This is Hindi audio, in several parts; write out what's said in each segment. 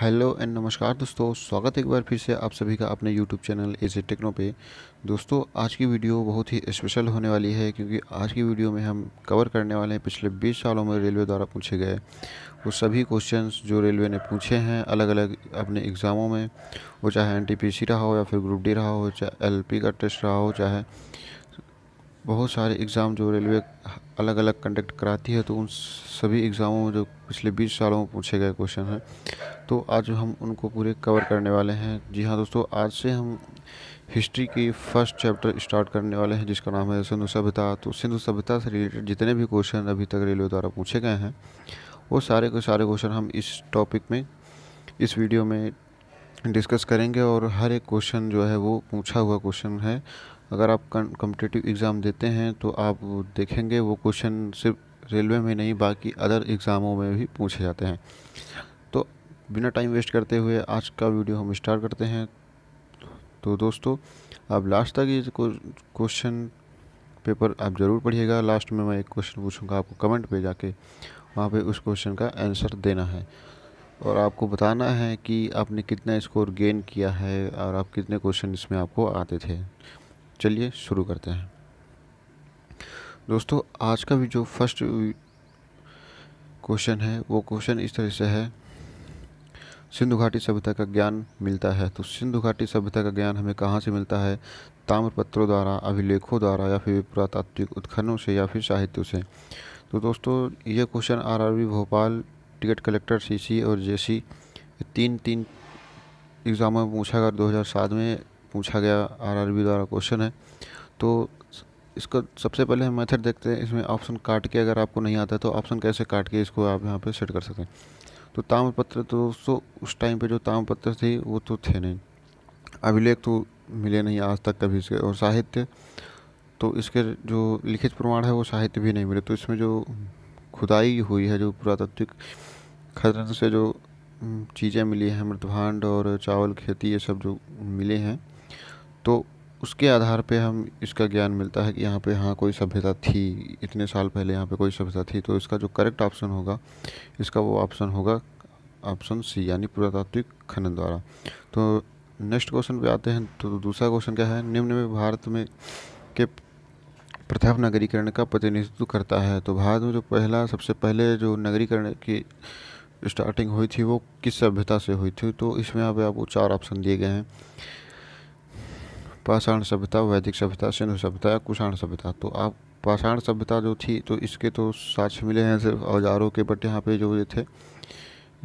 हेलो एंड नमस्कार दोस्तों स्वागत है एक बार फिर से आप सभी का अपने यूट्यूब चैनल एज ए टेक्नो पे दोस्तों आज की वीडियो बहुत ही स्पेशल होने वाली है क्योंकि आज की वीडियो में हम कवर करने वाले हैं पिछले 20 सालों में रेलवे द्वारा पूछे गए वो सभी क्वेश्चंस जो रेलवे ने पूछे हैं अलग अलग अपने एग्ज़ामों में वो चाहे एन रहा हो या फिर ग्रुप डी रहा हो चाहे एल का टेस्ट रहा हो चाहे बहुत सारे एग्ज़ाम जो रेलवे अलग अलग कंडक्ट कराती है तो उन सभी एग्ज़ामों में जो पिछले बीस सालों में पूछे गए क्वेश्चन हैं तो आज हम उनको पूरे कवर करने वाले हैं जी हाँ दोस्तों आज से हम हिस्ट्री की फर्स्ट चैप्टर स्टार्ट करने वाले हैं जिसका नाम है सिंधु सभ्यता तो सिंधु सभ्यता से रिलेटेड जितने भी क्वेश्चन अभी तक रेलवे द्वारा पूछे गए हैं वो सारे के सारे क्वेश्चन हम इस टॉपिक में इस वीडियो में डिस्कस करेंगे और हर एक क्वेश्चन जो है वो पूछा हुआ क्वेश्चन है अगर आप कम्पटिटिव एग्ज़ाम देते हैं तो आप देखेंगे वो क्वेश्चन सिर्फ रेलवे में नहीं बाकी अदर एग्ज़ामों में भी पूछे जाते हैं तो बिना टाइम वेस्ट करते हुए आज का वीडियो हम स्टार्ट करते हैं तो दोस्तों आप लास्ट तक ये क्वेश्चन पेपर आप ज़रूर पढ़िएगा लास्ट में मैं एक क्वेश्चन पूछूंगा आपको कमेंट पे जाके वहाँ पे उस क्वेश्चन का आंसर देना है और आपको बताना है कि आपने कितना स्कोर गेन किया है और आप कितने क्वेश्चन इसमें आपको आते थे चलिए शुरू करते हैं दोस्तों आज का भी जो फर्स्ट क्वेश्चन है वो क्वेश्चन इस तरह से है सिंधु घाटी सभ्यता का ज्ञान मिलता है तो सिंधु घाटी सभ्यता का ज्ञान हमें कहाँ से मिलता है ताम्रपत्रों द्वारा अभिलेखों द्वारा या फिर पुरातात्विक उत्खनों से या फिर साहित्यों से तो दोस्तों ये question RRB Bhopal ticket collector CC और जेसी तीन तीन एग्ज़ामों में पूछा गया सात में पूछा गया आरआरबी द्वारा क्वेश्चन है तो इसका सबसे पहले हम मेथड देखते हैं इसमें ऑप्शन काट के अगर आपको नहीं आता तो ऑप्शन कैसे काट के इसको आप यहाँ पर सेट कर सकते हैं तो तामपत्र तो दोस्तों उस टाइम पे जो तामपत्र थे वो तो थे नहीं अभिलेख तो मिले नहीं आज तक कभी इसके और साहित्य तो इसके जो लिखित प्रमाण है वो साहित्य भी नहीं मिले तो इसमें जो खुदाई हुई है जो पुरातत्विक खनन से जो चीज़ें मिली हैं मृतभांड और चावल खेती ये सब जो मिले हैं तो उसके आधार पे हम इसका ज्ञान मिलता है कि यहाँ पे हाँ कोई सभ्यता थी इतने साल पहले यहाँ पे कोई सभ्यता थी तो इसका जो करेक्ट ऑप्शन होगा इसका वो ऑप्शन होगा ऑप्शन सी यानी पुरातात्विक खनन द्वारा तो नेक्स्ट क्वेश्चन पे आते हैं तो दूसरा क्वेश्चन क्या है निम्न में भारत में के प्रथम नगरीकरण का प्रतिनिधित्व करता है तो भारत में जो पहला सबसे पहले जो नगरीकरण की स्टार्टिंग हुई थी वो किस सभ्यता से हुई थी तो इसमें यहाँ पे आपको चार ऑप्शन दिए गए हैं पाषाण सभ्यता वैदिक सभ्यता सिंधु सभ्यता या कुषाण सभ्यता तो आप पाषाण सभ्यता जो थी तो इसके तो साक्ष्य मिले हैं सिर्फ औजारों के बट यहाँ पे जो ये थे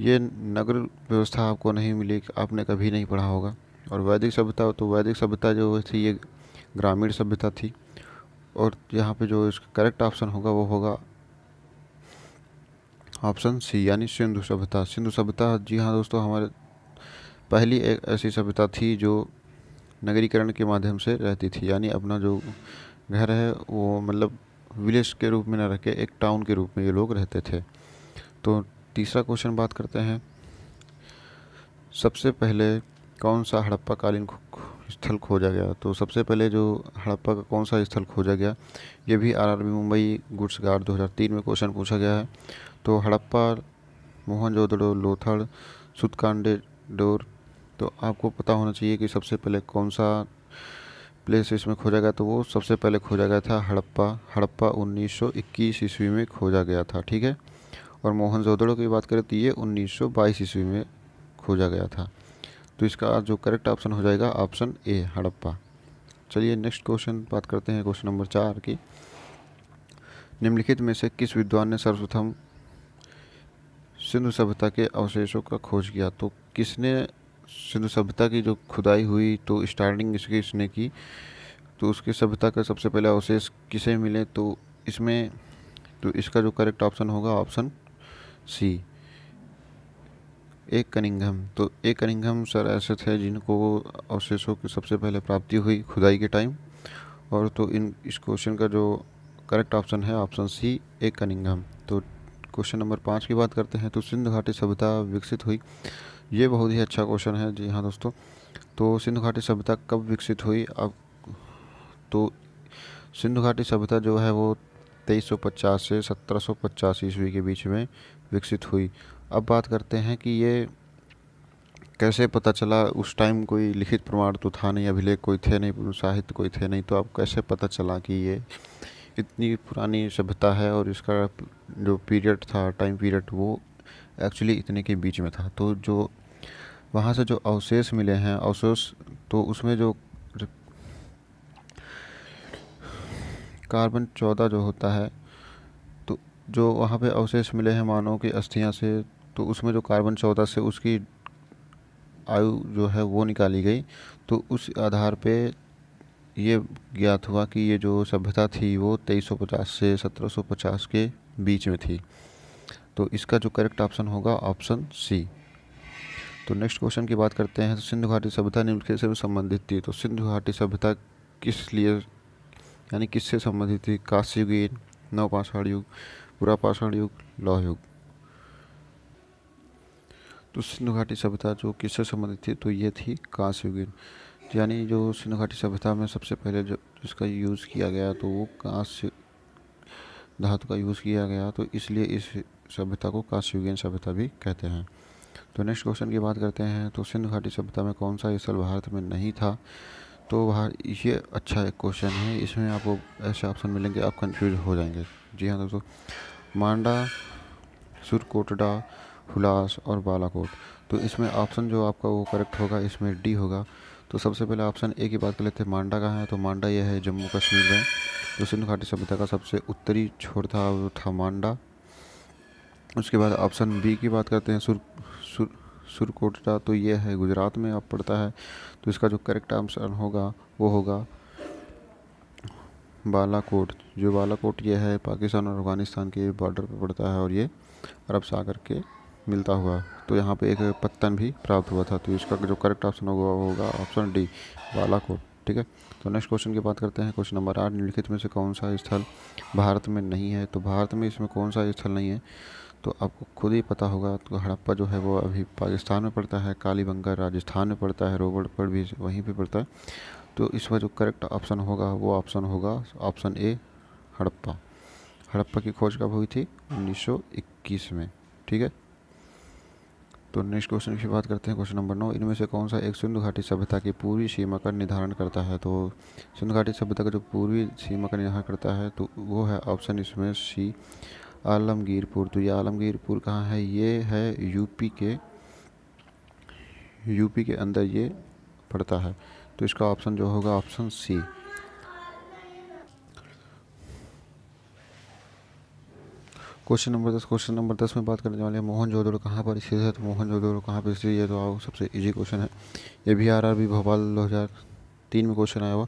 ये नगर व्यवस्था आपको नहीं मिली आपने कभी नहीं पढ़ा होगा और वैदिक सभ्यता तो वैदिक सभ्यता जो थी ये ग्रामीण सभ्यता थी और यहाँ पे जो इसका करेक्ट ऑप्शन होगा वो होगा ऑप्शन सी यानी सिंधु सभ्यता सिंधु सभ्यता जी हाँ दोस्तों हमारे पहली एक ऐसी सभ्यता थी जो नगरीकरण के माध्यम से रहती थी यानी अपना जो घर है वो मतलब विलेज के रूप में ना रह के एक टाउन के रूप में ये लोग रहते थे तो तीसरा क्वेश्चन बात करते हैं सबसे पहले कौन सा हड़प्पा कालीन स्थल खोजा गया तो सबसे पहले जो हड़प्पा का कौन सा स्थल खोजा गया ये भी आरआरबी मुंबई गुड्स गार्ड 2003 में क्वेश्चन पूछा गया है तो हड़प्पा मोहनजोदड़ो लोथड़ सुतकांडे डोर तो आपको पता होना चाहिए कि सबसे पहले कौन सा प्लेस इसमें खोजा गया तो वो सबसे पहले खोजा गया था हड़प्पा हड़प्पा 1921 ईस्वी में खोजा गया था ठीक है और जोधड़ो की बात करें तो ये 1922 ईस्वी में खोजा गया था तो इसका जो करेक्ट ऑप्शन हो जाएगा ऑप्शन ए हड़प्पा चलिए नेक्स्ट क्वेश्चन बात करते हैं क्वेश्चन नंबर चार की निम्नलिखित में से किस विद्वान ने सर्वप्रथम सिंधु सभ्यता के अवशेषों का खोज किया तो किसने सिंधु सभ्यता की जो खुदाई हुई तो स्टार्टिंग इसकी इसने की तो उसकी सभ्यता का सबसे पहले अवशेष किसे मिले तो इसमें तो इसका जो करेक्ट ऑप्शन होगा ऑप्शन सी एक कनिंगम तो एक कनिंगम सर ऐसे थे जिनको अवशेषों की सबसे पहले प्राप्ति हुई खुदाई के टाइम और तो इन इस क्वेश्चन का जो करेक्ट ऑप्शन है ऑप्शन सी एक कनिंगम तो क्वेश्चन नंबर पाँच की बात करते हैं तो सिंधु घाटी सभ्यता विकसित हुई ये बहुत ही अच्छा क्वेश्चन है जी हाँ दोस्तों तो सिंधु घाटी सभ्यता कब विकसित हुई अब तो सिंधु घाटी सभ्यता जो है वो 2350 से 1750 ईस्वी के बीच में विकसित हुई अब बात करते हैं कि ये कैसे पता चला उस टाइम कोई लिखित प्रमाण तो था नहीं अभिलेख कोई थे नहीं साहित्य कोई थे नहीं तो अब कैसे पता चला कि ये इतनी पुरानी सभ्यता है और इसका जो पीरियड था टाइम पीरियड वो एक्चुअली इतने के बीच में था तो जो वहाँ से जो अवशेष मिले हैं अवशेष तो उसमें जो कार्बन चौदह जो होता है तो जो वहाँ पे अवशेष मिले हैं मानव की अस्थियाँ से तो उसमें जो कार्बन चौदह से उसकी आयु जो है वो निकाली गई तो उस आधार पे ये ज्ञात हुआ कि ये जो सभ्यता थी वो 2350 से 1750 के बीच में थी तो इसका जो करेक्ट ऑप्शन होगा ऑप्शन सी तो नेक्स्ट क्वेश्चन की बात करते हैं तो सिंधु घाटी सभ्यता निम्नलिखित से संबंधित थी तो सिंधु घाटी सभ्यता किस लिए यानी किससे संबंधित थी काशी युग नवपाषाण युग पूरा पाषाण युग लौह युग तो सिंधु घाटी सभ्यता जो किससे संबंधित थी तो ये थी कांस्य युग तो यानी जो सिंधु घाटी सभ्यता में सबसे पहले जो इसका यूज़ किया गया तो वो कांस्य धातु का यूज़ किया गया तो इसलिए इस सभ्यता को कांस्य युगीन सभ्यता भी कहते हैं तो नेक्स्ट क्वेश्चन की बात करते हैं तो सिंधु घाटी सभ्यता में कौन सा स्थल भारत में नहीं था तो बाहर ये अच्छा एक क्वेश्चन है इसमें आपको ऐसे ऑप्शन मिलेंगे आप कंफ्यूज हो जाएंगे जी हाँ दोस्तों मांडा सुरकोटडा हुलास और बालाकोट तो इसमें ऑप्शन जो आपका वो करेक्ट होगा इसमें डी होगा तो सबसे पहले ऑप्शन ए की बात कर लेते हैं मांडा का है तो मांडा यह है जम्मू कश्मीर में जो तो सिंधु घाटी सभ्यता का सबसे उत्तरी छोर था वो था मांडा उसके बाद ऑप्शन बी की बात करते हैं सुर सुर तो ये है गुजरात में आप पड़ता है तो इसका जो करेक्ट आंसर होगा वो होगा बालाकोट जो बालाकोट ये है पाकिस्तान और अफगानिस्तान के बॉर्डर पर पड़ता है और ये अरब सागर के मिलता हुआ तो यहाँ पे एक पत्तन भी प्राप्त हुआ था तो इसका जो करेक्ट ऑप्शन होगा वो होगा ऑप्शन डी बालाकोट ठीक है तो नेक्स्ट क्वेश्चन की बात करते हैं क्वेश्चन नंबर आठ निम्नलिखित में से कौन सा स्थल भारत में नहीं है तो भारत में इसमें कौन सा स्थल नहीं है तो आपको खुद ही पता होगा तो हड़प्पा जो है वो अभी पाकिस्तान में पड़ता है कालीबंगा राजस्थान में पड़ता है रोबड़ पर भी वहीं पे पड़ता है तो इसमें जो करेक्ट ऑप्शन होगा वो ऑप्शन होगा ऑप्शन ए हड़प्पा हड़प्पा की खोज कब हुई थी 1921 में ठीक है तो नेक्स्ट क्वेश्चन की बात करते हैं क्वेश्चन नंबर नौ इनमें से कौन सा एक सिंधु घाटी सभ्यता की पूर्वी सीमा का निर्धारण करता है तो सिंधु घाटी सभ्यता का जो पूर्वी सीमा का निर्धारण करता है तो वो है ऑप्शन इसमें सी आलमगीरपुर तो ये आलमगीरपुर कहाँ है ये है यूपी के यूपी के अंदर ये पड़ता है तो इसका ऑप्शन जो होगा ऑप्शन सी क्वेश्चन नंबर दस क्वेश्चन नंबर दस में बात करने वाले हैं मोहन जोदड़ कहाँ पर स्थित है तो मोहन जोदड़ कहाँ पर स्थित है तो आओ सबसे इजी क्वेश्चन है ये भी आर आर भी भोपाल दो हज़ार तीन में क्वेश्चन आया हुआ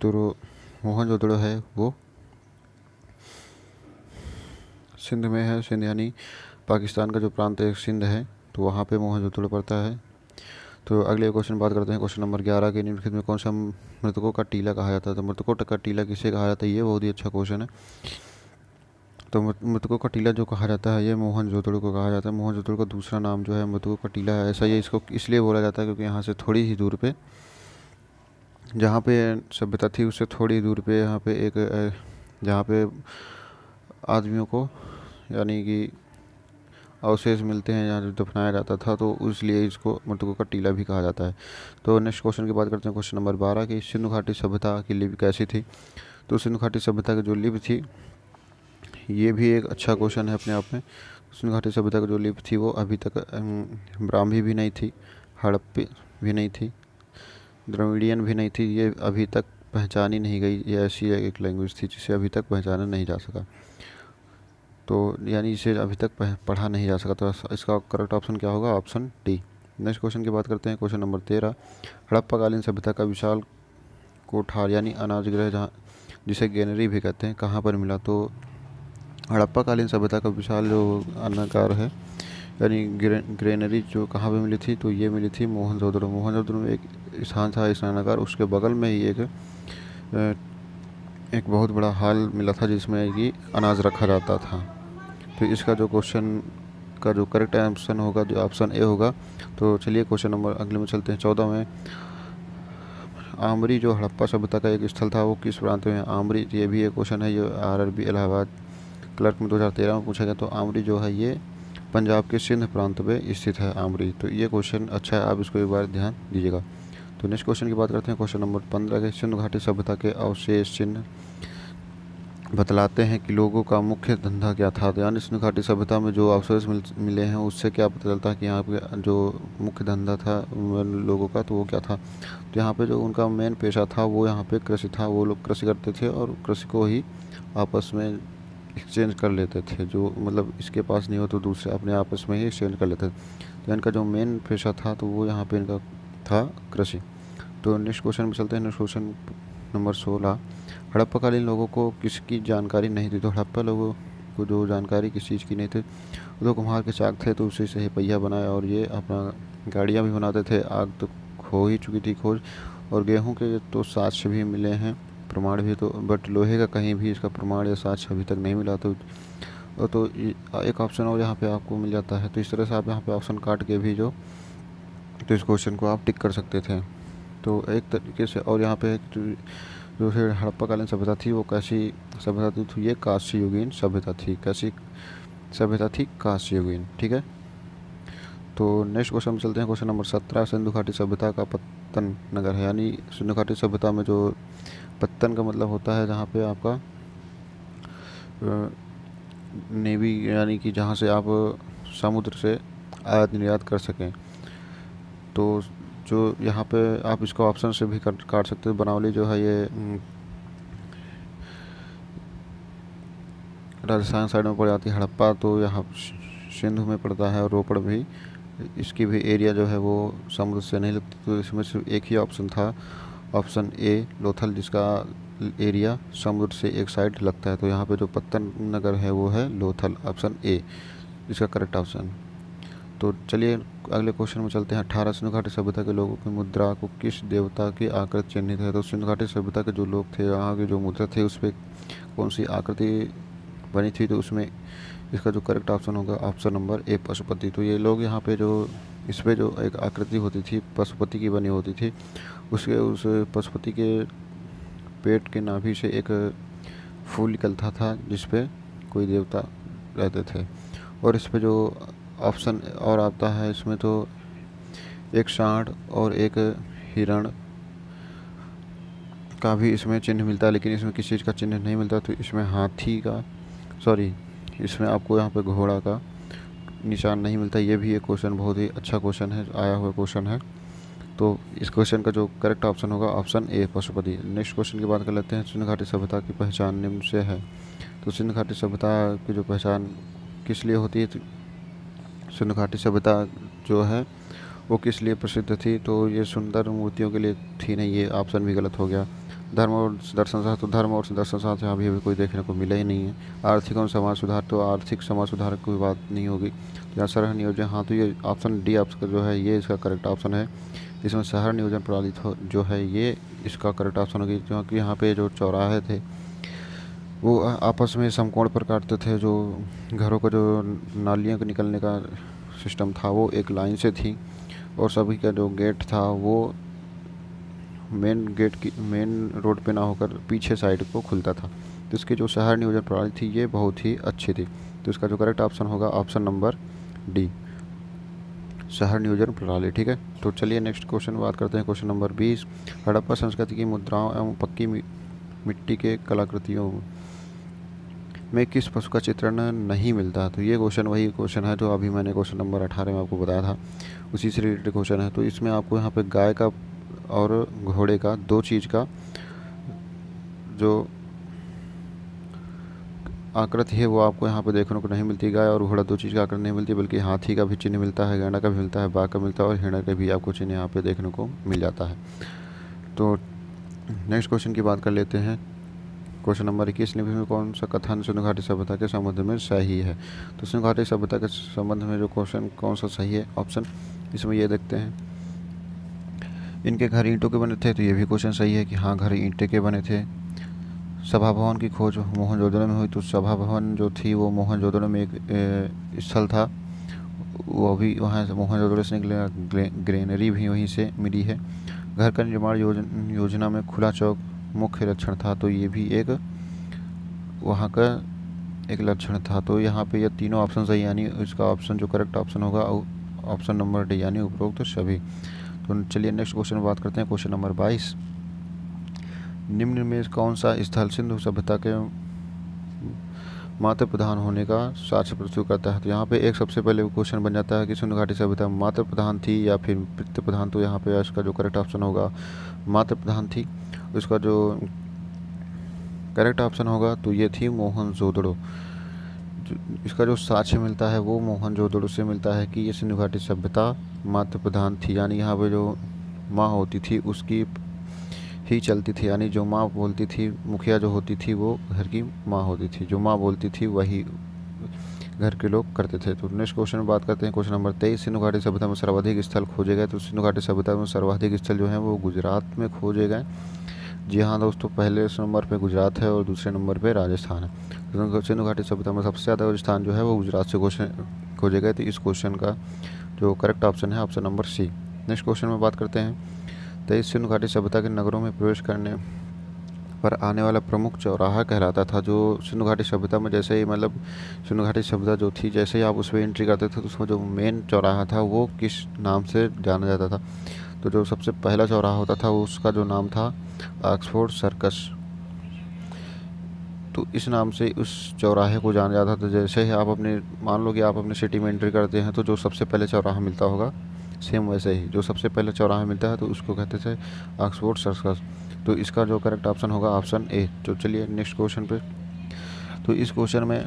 तो मोहन जोदड़ है वो सिंध में है सिंध यानी पाकिस्तान का जो प्रांत है सिंध है तो वहाँ पे मोहनजोतड़ो पड़ता है तो अगले क्वेश्चन बात करते हैं क्वेश्चन नंबर ग्यारह के निम्नलिखित में कौन सा मृतकों का टीला कहा जाता है तो मृतकों का टीला किसे कहा जाता है ये बहुत ही अच्छा क्वेश्चन है तो मृतकों का टीला जो कहा जाता है ये मोहन जोतड़ को कहा जाता है मोहन जोतुड़ का दूसरा नाम जो है मृतकों का टीला है ऐसा ये इसको इसलिए बोला जाता है क्योंकि यहाँ से थोड़ी ही दूर पे जहाँ पे सभ्यता थी उससे थोड़ी दूर पे यहाँ पे एक जहाँ पे आदमियों को यानी कि अवशेष मिलते हैं यहाँ जो दफनाया जाता था तो इसलिए इसको मृतकों का टीला भी कहा जाता है तो नेक्स्ट क्वेश्चन की बात करते हैं क्वेश्चन नंबर बारह की सिंधु घाटी सभ्यता की लिपि कैसी थी तो सिंधु घाटी सभ्यता की जो लिपि थी ये भी एक अच्छा क्वेश्चन है अपने आप में सिंधु घाटी सभ्यता की जो लिपि थी वो अभी तक ब्राह्मी भी नहीं थी हड़प्पी भी नहीं थी द्रविड़ियन भी नहीं थी ये अभी तक पहचानी नहीं गई ये ऐसी एक लैंग्वेज थी जिसे अभी तक पहचाना नहीं जा सका तो यानी इसे अभी तक पढ़ा नहीं जा सका तो इसका करेक्ट ऑप्शन क्या होगा ऑप्शन डी नेक्स्ट क्वेश्चन की बात करते हैं क्वेश्चन नंबर तेरह हड़प्पाकालीन सभ्यता का विशाल कोठार यानी अनाज ग्रह जहाँ जिसे गैनरी भी कहते हैं कहाँ पर मिला तो हड़प्पाकालीन सभ्यता का विशाल जो अनाकार है यानी ग्रेनरी जो कहाँ पर मिली थी तो ये मिली थी मोहन मोहनजोदड़ो में एक स्थान था स्नानाकार उसके बगल में ही एक एक बहुत बड़ा हाल मिला था जिसमें कि अनाज रखा जाता था तो इसका जो क्वेश्चन का जो करेक्ट आंसर होगा जो ऑप्शन ए होगा तो चलिए क्वेश्चन नंबर अगले में चलते हैं चौदह में आमरी जो हड़प्पा सभ्यता का एक स्थल था वो किस प्रांत में आमरी ये भी एक क्वेश्चन है ये आरआरबी इलाहाबाद क्लर्क में 2013 में पूछा गया तो आमरी जो है ये पंजाब के सिंध प्रांत में स्थित है आमरी तो ये क्वेश्चन अच्छा है आप इसको एक बार ध्यान दीजिएगा तो नेक्स्ट क्वेश्चन की बात करते हैं क्वेश्चन नंबर पंद्रह के सिंधु घाटी सभ्यता के अवशेष चिन्ह बतलाते हैं कि लोगों का मुख्य धंधा क्या था सिंधु घाटी सभ्यता में जो अवसर मिल, मिले हैं उससे क्या पता चलता है कि यहाँ पे जो मुख्य धंधा था लोगों का तो वो क्या था तो यहाँ पे जो उनका मेन पेशा था वो यहाँ पे कृषि था वो लोग कृषि करते थे और कृषि को ही आपस में एक्सचेंज कर लेते थे जो मतलब इसके पास नहीं हो तो दूसरे अपने आपस में ही एक्सचेंज कर लेते थे तो इनका जो मेन पेशा था तो वो यहाँ पर इनका था कृषि तो नेक्स्ट क्वेश्चन में चलते हैं नेक्स्ट क्वेश्चन नंबर सोलह हड़प्पाकालीन लोगों को किसी की जानकारी नहीं थी तो हड़प्पा लोगों को जो जानकारी किसी चीज़ की नहीं थी तो कुम्हार के चाक थे तो उसी से ही पहिया बनाया और ये अपना गाड़ियाँ भी बनाते थे आग तो खो ही चुकी थी खोज और गेहूँ के तो साक्ष्य भी मिले हैं प्रमाण भी तो बट लोहे का कहीं भी इसका प्रमाण या साक्ष्य अभी तक नहीं मिला तो तो एक ऑप्शन और यहाँ पे आपको मिल जाता है तो इस तरह से आप यहाँ पे ऑप्शन काट के भी जो तो इस क्वेश्चन को आप टिक कर सकते थे तो एक तरीके से और यहाँ पे तो जो फिर हड़प्पाकालीन सभ्यता थी वो कैसी सभ्यता थी तो ये काशी युगीन सभ्यता थी कैसी सभ्यता थी काश्ययुगीन युगीन ठीक है तो नेक्स्ट क्वेश्चन में चलते हैं क्वेश्चन नंबर सत्रह सिंधु घाटी सभ्यता का पत्तन नगर है यानी सिंधु घाटी सभ्यता में जो पत्तन का मतलब होता है जहाँ पे आपका नेवी यानी कि जहाँ से आप समुद्र से आयात निर्यात कर सकें तो जो यहाँ पे आप इसको ऑप्शन से भी काट सकते हो बनावली जो है ये हम्म, राजस्थान साइड में पड़ जाती है हड़प्पा तो यहाँ सिंधु में पड़ता है और रोपड़ भी इसकी भी एरिया जो है वो समुद्र से नहीं लगती तो इसमें सिर्फ एक ही ऑप्शन था ऑप्शन ए लोथल जिसका एरिया समुद्र से एक साइड लगता है तो यहाँ पे जो पत्तन नगर है वो है लोथल ऑप्शन ए इसका करेक्ट ऑप्शन तो चलिए अगले क्वेश्चन में चलते हैं अठारह सिंधु सभ्यता के लोगों की मुद्रा को किस देवता की आकृति चिन्हित है तो सिंधु सभ्यता के जो लोग थे वहाँ के जो मुद्रा थे उस पर कौन सी आकृति बनी थी तो उसमें इसका जो करेक्ट ऑप्शन होगा ऑप्शन नंबर ए पशुपति तो ये लोग यहाँ पे जो इस पर जो एक आकृति होती थी पशुपति की बनी होती थी उसके उस पशुपति के पेट के नाभि से एक फूल निकलता था जिसपे कोई देवता रहते थे और इस पर जो ऑप्शन और आता है इसमें तो एक सांड और एक हिरण का भी इसमें चिन्ह मिलता है लेकिन इसमें किसी चीज़ का चिन्ह नहीं मिलता तो इसमें हाथी का सॉरी इसमें आपको यहाँ पे घोड़ा का निशान नहीं मिलता ये भी एक क्वेश्चन बहुत ही अच्छा क्वेश्चन है आया हुआ क्वेश्चन है तो इस क्वेश्चन का जो करेक्ट ऑप्शन होगा option A Pashupati next question की बात कर लेते हैं सिंध घाटी सभ्यता की पहचान निम्न से है तो सिंध घाटी सभ्यता की जो पहचान किस लिए होती है तो सिंधु घाटी सभ्यता जो है वो किस लिए प्रसिद्ध थी तो ये सुंदर मूर्तियों के लिए थी नहीं ये ऑप्शन भी गलत हो गया धर्म और दर्शन शास्त्र तो धर्म और दर्शन शास्त्र यहाँ भी अभी कोई देखने को मिला ही नहीं है आर्थिक और समाज सुधार तो आर्थिक समाज सुधार की कोई बात नहीं होगी यहाँ शहर नियोजन हाँ तो ये ऑप्शन डी ऑप्शन जो है ये इसका करेक्ट ऑप्शन है इसमें शहर नियोजन प्रणाली जो है ये इसका करेक्ट ऑप्शन होगी क्योंकि यहाँ पे जो चौराहे थे वो आपस में समकोण पर काटते थे जो घरों का जो नालियों के निकलने का सिस्टम था वो एक लाइन से थी और सभी का जो गेट था वो मेन गेट की मेन रोड पे ना होकर पीछे साइड को खुलता था तो इसकी जो शहर नियोजन प्रणाली थी ये बहुत ही अच्छी थी तो इसका जो करेक्ट ऑप्शन होगा ऑप्शन नंबर डी शहर नियोजन प्रणाली ठीक है तो चलिए नेक्स्ट क्वेश्चन बात करते हैं क्वेश्चन नंबर बीस हड़प्पा संस्कृति की मुद्राओं एवं पक्की मिट्टी के कलाकृतियों में किस पशु का चित्रण नहीं मिलता तो ये क्वेश्चन वही क्वेश्चन है जो अभी मैंने क्वेश्चन नंबर अठारह में आपको बताया था उसी से रिलेटेड क्वेश्चन है तो इसमें आपको यहाँ पे गाय का और घोड़े का दो चीज़ का जो आकृति है वो आपको यहाँ पे देखने को नहीं मिलती गाय और घोड़ा दो चीज़ का आकृति नहीं मिलती बल्कि हाथी का भी चिन्ह मिलता है गैंडा का भी मिलता है बाघ का मिलता है और हिरणा का भी आपको चिन्ह यहाँ पे देखने को मिल जाता है तो नेक्स्ट क्वेश्चन की बात कर लेते हैं क्वेश्चन नंबर इक्कीस निम्न में कौन सा कथन सिंधु घाटी सभ्यता के संबंध में सही है तो सिंधु घाटी सभ्यता के संबंध में जो क्वेश्चन कौन सा सही है ऑप्शन इसमें ये देखते हैं इनके घर ईंटों के बने थे तो ये भी क्वेश्चन सही है कि हाँ घर ईंटे के बने थे सभा भवन की खोज जोदड़ो में हुई तो सभा भवन जो थी वो जोदड़ो में एक स्थल था वो भी वहाँ से जोदड़ो से निकले ग्रेनरी भी वहीं से मिली है घर का निर्माण योजना में खुला चौक मुख्य लक्षण था तो ये भी एक वहाँ का एक लक्षण था तो यहाँ पे ये तीनों ऑप्शन सही यानी इसका ऑप्शन जो करेक्ट ऑप्शन होगा ऑप्शन नंबर डी यानी उपरोक्त तो सभी तो चलिए नेक्स्ट क्वेश्चन बात करते हैं क्वेश्चन नंबर बाईस निम्न में कौन सा स्थल सिंधु सभ्यता के मात्र प्रधान होने का साक्ष्य प्रस्तुत करता है तो यहाँ पे एक सबसे पहले क्वेश्चन बन जाता है कि सिंधु घाटी सभ्यता मात्र प्रधान थी या फिर पित्त प्रधान तो यहाँ पे इसका जो करेक्ट ऑप्शन होगा मात्र प्रधान थी उसका जो करेक्ट ऑप्शन होगा तो ये थी मोहन जोदड़ो इसका जो साक्ष्य मिलता है वो मोहन जोदड़ो से मिलता है कि ये सिंधु घाटी सभ्यता मात्र प्रधान थी यानी यहाँ पे जो माँ होती थी उसकी ही चलती थी यानी जो माँ बोलती थी मुखिया जो होती थी वो घर की माँ होती थी जो माँ बोलती थी वही घर के लोग करते थे तो नेक्स्ट क्वेश्चन में बात करते हैं क्वेश्चन नंबर तेईस सिंधु घाटी सभ्यता में सर्वाधिक स्थल खोजे गए तो सिंधु घाटी सभ्यता में सर्वाधिक स्थल जो है वो गुजरात में खोजे गए जी हाँ दोस्तों पहले नंबर पे गुजरात है और दूसरे नंबर पे राजस्थान है सिंधु घाटी सभ्यता में सबसे ज़्यादा स्थान जो है वो गुजरात से क्वेश्चन खोजे गए थे इस क्वेश्चन का जो करेक्ट ऑप्शन है option number C next question में बात करते हैं तेईस तो सिंधु घाटी सभ्यता के नगरों में प्रवेश करने पर आने वाला प्रमुख चौराहा कहलाता था जो सिंधु घाटी सभ्यता में जैसे ही मतलब सिंधु घाटी सभ्यता जो थी जैसे ही आप उस पर एंट्री करते थे तो उसमें जो मेन चौराहा था वो किस नाम से जाना जाता था तो जो सबसे पहला चौराहा होता था उसका जो नाम था ऑक्सफोर्ड सर्कस तो इस नाम से उस चौराहे को जाना जाता था तो जैसे ही आप अपने मान लो कि आप अपने सिटी में एंट्री करते हैं तो जो सबसे पहले चौराहा मिलता होगा सेम वैसे ही जो सबसे पहले चौराहा मिलता है तो उसको कहते थे ऑक्सफोर्ड सर्कस तो इसका जो करेक्ट ऑप्शन होगा ऑप्शन ए तो चलिए नेक्स्ट क्वेश्चन पे तो इस क्वेश्चन में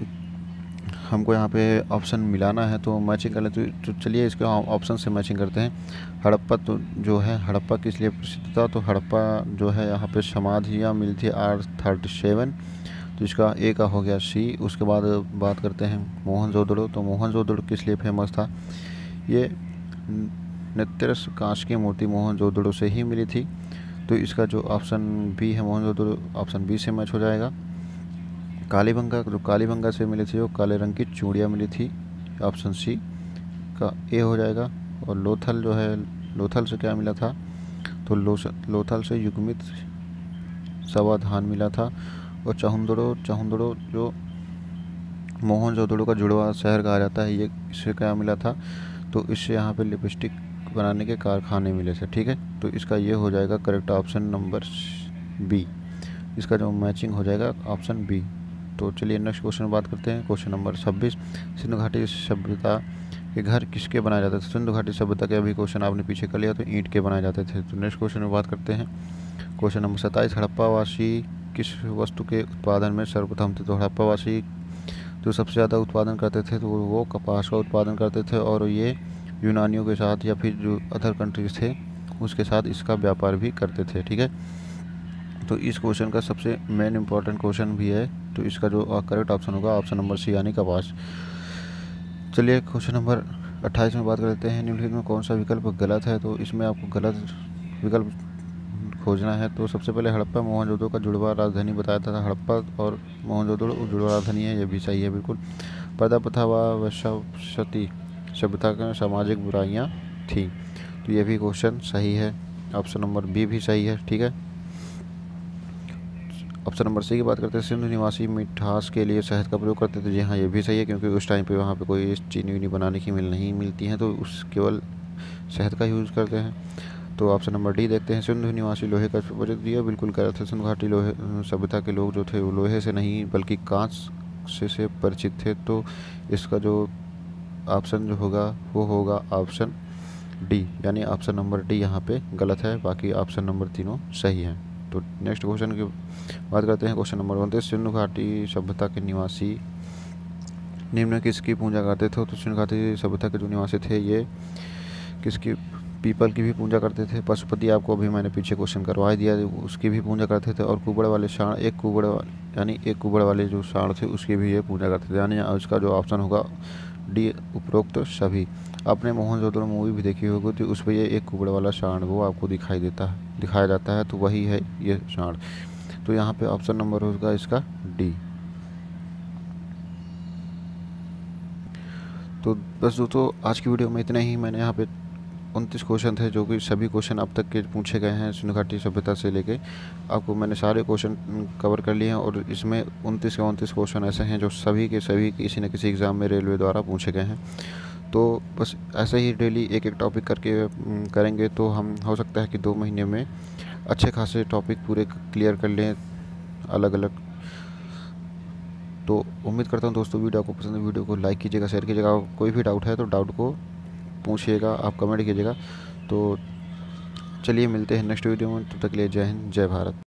हमको यहाँ पे ऑप्शन मिलाना है तो मैचिंग कर तो, तो चलिए इसके ऑप्शन से मैचिंग करते हैं हड़प्पा तो जो है हड़प्पा किस लिए प्रसिद्ध था तो हड़प्पा जो है यहाँ पे समाधियाँ मिलती थी आर थर्टी सेवन तो इसका ए का हो गया सी उसके बाद बात करते हैं मोहन जोधड़ो तो मोहन जोदड़ो किस लिए फेमस था ये नृत्यरस कांच की मूर्ति मोहन जोधड़ो से ही मिली थी तो इसका जो ऑप्शन बी है मोहन जोधड़ो ऑप्शन बी से मैच हो जाएगा कालीबंगा जो तो कालीबंगा से मिली थी वो काले रंग की चूड़ियाँ मिली थी ऑप्शन सी का ए हो जाएगा और लोथल जो है लोथल से क्या मिला था तो लो, लोथल से युग्मित सवा धान मिला था और चाहुंदड़ो चाहुंदड़ो जो मोहन चौदड़ो का जुड़वा शहर कहा जाता है ये इससे क्या मिला था तो इससे यहाँ पे लिपस्टिक बनाने के कारखाने मिले थे ठीक है तो इसका ये हो जाएगा करेक्ट ऑप्शन नंबर बी इसका जो मैचिंग हो जाएगा ऑप्शन बी तो चलिए नेक्स्ट क्वेश्चन बात करते हैं क्वेश्चन नंबर छब्बीस सिंधु घाटी सभ्यता के घर किसके बनाए जाते थे सिंधु घाटी सभ्यता के अभी क्वेश्चन आपने पीछे कर लिया तो ईंट के बनाए जाते थे तो नेक्स्ट क्वेश्चन में बात करते हैं क्वेश्चन नंबर सत्ताईस हड़प्पावासी किस वस्तु के उत्पादन में सर्वप्रथम थे तो हड़प्पावासी जो सबसे ज़्यादा उत्पादन करते थे तो वो कपास का उत्पादन करते थे और ये यूनानियों के साथ या फिर जो अदर कंट्रीज थे उसके साथ इसका व्यापार भी करते थे ठीक है तो इस क्वेश्चन का सबसे मेन इंपॉर्टेंट क्वेश्चन भी है तो इसका जो करेक्ट uh, ऑप्शन होगा ऑप्शन नंबर सी यानी कपास चलिए क्वेश्चन नंबर अट्ठाईस में बात कर लेते हैं निम्नलिखित में कौन सा विकल्प गलत है तो इसमें आपको गलत विकल्प खोजना है तो सबसे पहले हड़प्पा मोहनजोदो का जुड़वा राजधानी बताया था हड़प्पा और मोहनजोदो जुड़वा राजधानी है यह भी सही है बिल्कुल पर्दा प्रथा व सभ्यता के सामाजिक बुराइयाँ थी तो ये भी क्वेश्चन सही है ऑप्शन नंबर बी भी सही है ठीक है ऑप्शन नंबर सी की बात करते हैं सिंधु निवासी मिठास के लिए शहद का प्रयोग करते थे तो जी हाँ ये भी सही है क्योंकि उस टाइम पे वहाँ पे कोई चीनी वीनी बनाने की मिल नहीं मिलती है तो उस केवल शहद का यूज़ करते हैं तो ऑप्शन नंबर डी देखते हैं सिंधु निवासी लोहे का प्रयोग दिया हाँ, बिल्कुल गलत है सिंधु घाटी लोहे सभ्यता के लोग जो थे वो लोहे से नहीं बल्कि कांच से से परिचित थे तो इसका जो ऑप्शन जो होगा वो होगा ऑप्शन डी यानी ऑप्शन नंबर डी यहाँ पे गलत है बाकी ऑप्शन नंबर तीनों सही हैं तो नेक्स्ट क्वेश्चन की बात करते हैं क्वेश्चन नंबर उनतीस सिंधु घाटी सभ्यता के निवासी निम्न किसकी पूजा करते थे तो सिंधु घाटी सभ्यता के जो निवासी थे ये किसकी पीपल की भी पूजा करते थे पशुपति आपको अभी मैंने पीछे क्वेश्चन करवा दिया उसकी भी पूजा करते थे और कुबड़ वाले साण एक कुबड़ यानी एक कुबड़ वाले जो साण थे उसकी भी ये पूजा करते थे यानी उसका जो ऑप्शन होगा डी उपरोक्त सभी आपने मोहन मूवी भी देखी होगी तो उस पर ये एक कुबड़े वाला सांड वो आपको दिखाई देता है दिखाया जाता है तो वही है ये सांड तो यहाँ पे ऑप्शन नंबर होगा इसका डी तो बस दोस्तों आज की वीडियो में इतना ही मैंने यहाँ पे उनतीस क्वेश्चन थे जो कि सभी क्वेश्चन अब तक के पूछे गए हैं सिंधु घाटी सभ्यता से लेके आपको मैंने सारे क्वेश्चन कवर कर लिए हैं और इसमें उनतीस के उनतीस क्वेश्चन ऐसे हैं जो सभी के सभी किसी न किसी एग्ज़ाम में रेलवे द्वारा पूछे गए हैं तो बस ऐसे ही डेली एक एक टॉपिक करके करेंगे तो हम हो सकता है कि दो महीने में अच्छे खासे टॉपिक पूरे क्लियर कर लें अलग अलग तो उम्मीद करता हूँ दोस्तों वीडियो आपको पसंद है वीडियो को लाइक कीजिएगा शेयर कीजिएगा कोई भी डाउट है तो डाउट को पूछिएगा आप कमेंट कीजिएगा तो चलिए मिलते हैं नेक्स्ट वीडियो में तब तो तक लिए जय हिंद जय भारत